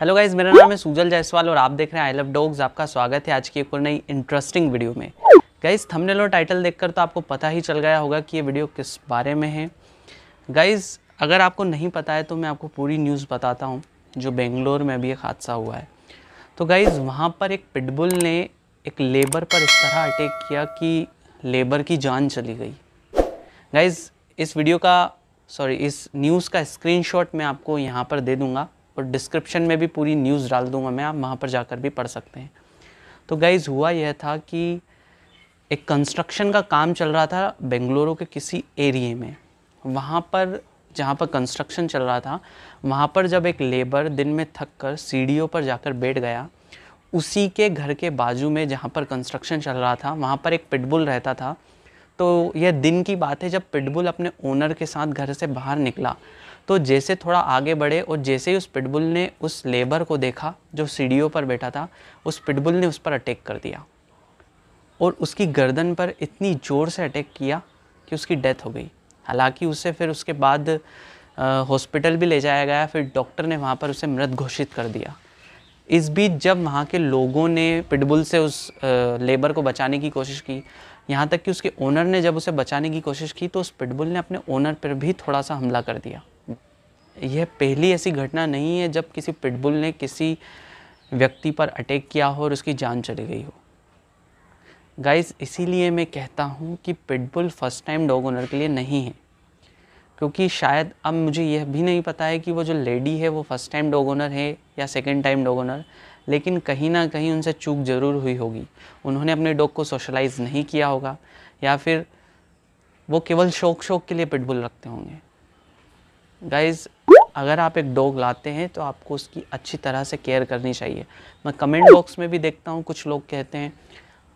hello guys मेरा नाम है सुजल जायसवाल और आप देख रहे हैं आई लव डॉग्स आपका स्वागत है आज की एक और नई इंटरेस्टिंग वीडियो में गाइज थंबनेल और टाइटल देखकर तो आपको पता ही चल गया होगा कि ये वीडियो किस बारे में है गाइज अगर आपको नहीं पता है तो मैं आपको पूरी न्यूज़ बताता हूँ जो बेंगलोर में अभी एक हादसा हुआ है तो गाइज़ वहाँ पर एक पिटबुल ने एक लेबर पर इस तरह अटैक किया कि लेबर की जान चली गई गाइज़ इस वीडियो का सॉरी इस न्यूज़ का स्क्रीनशॉट मैं आपको यहाँ पर दे दूँगा और डिस्क्रिप्शन में भी पूरी न्यूज़ डाल दूंगा मैं आप वहाँ पर जाकर भी पढ़ सकते हैं तो गाइज़ हुआ यह था कि एक कंस्ट्रक्शन का काम चल रहा था बेंगलुरु के किसी एरिए में वहाँ पर जहाँ पर कंस्ट्रक्शन चल रहा था वहाँ पर जब एक लेबर दिन में थक कर सीढ़ियों पर जाकर बैठ गया उसी के घर के बाजू में जहाँ पर कंस्ट्रक्शन चल रहा था वहाँ पर एक पिटबुल रहता था तो यह दिन की बात है जब पिटबुल अपने ओनर के साथ घर से बाहर निकला तो जैसे थोड़ा आगे बढ़े और जैसे ही उस पिटबुल ने उस लेबर को देखा जो सीढ़ियों पर बैठा था उस पिटबुल ने उस पर अटैक कर दिया और उसकी गर्दन पर इतनी ज़ोर से अटैक किया कि उसकी डेथ हो गई हालांकि उसे फिर उसके बाद हॉस्पिटल भी ले जाया गया फिर डॉक्टर ने वहाँ पर उसे मृत घोषित कर दिया इस बीच जब वहाँ के लोगों ने पिटबुल से उस लेबर को बचाने की कोशिश की यहाँ तक कि उसके ओनर ने जब उसे बचाने की कोशिश की तो उस पिटबुल ने अपने ओनर पर भी थोड़ा सा हमला कर दिया यह पहली ऐसी घटना नहीं है जब किसी पिटबुल ने किसी व्यक्ति पर अटैक किया हो और उसकी जान चली गई हो गाइस इसीलिए मैं कहता हूँ कि pitbull first time dog owner के लिए नहीं है क्योंकि शायद अब मुझे यह भी नहीं पता है कि वो जो लेडी है वो फर्स्ट टाइम डॉग ओनर है या सेकेंड टाइम डॉग ओनर लेकिन कहीं ना कहीं उनसे चूक ज़रूर हुई होगी उन्होंने अपने डॉग को सोशलाइज़ नहीं किया होगा या फिर वो केवल शौक शौक के लिए पिटबुल रखते होंगे गाइज़ अगर आप एक डॉग लाते हैं तो आपको उसकी अच्छी तरह से केयर करनी चाहिए मैं कमेंट बॉक्स में भी देखता हूँ कुछ लोग कहते हैं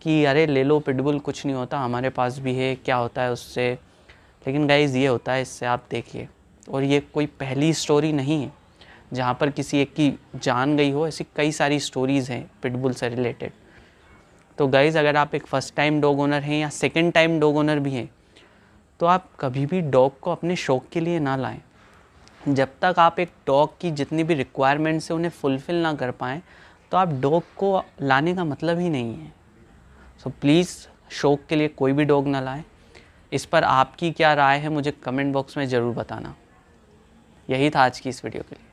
कि अरे ले लो पिटबुल कुछ नहीं होता हमारे पास भी है क्या होता है उससे लेकिन गाइज़ ये होता है इससे आप देखिए और ये कोई पहली स्टोरी नहीं है जहाँ पर किसी एक की जान गई हो ऐसी कई सारी स्टोरीज़ हैं पिटबुल से रिलेटेड तो गाइज़ अगर आप एक फ़र्स्ट टाइम डॉग ओनर हैं या सेकेंड टाइम डॉग ओनर भी हैं तो आप कभी भी डॉग को अपने शौक़ के लिए ना लाएं जब तक आप एक डॉग की जितनी भी रिक्वायरमेंट्स है उन्हें फुलफ़िल ना कर पाएँ तो आप डॉग को लाने का मतलब ही नहीं है सो प्लीज़ शौक़ के लिए कोई भी डॉग ना लाएं इस पर आपकी क्या राय है मुझे कमेंट बॉक्स में ज़रूर बताना यही था आज की इस वीडियो के लिए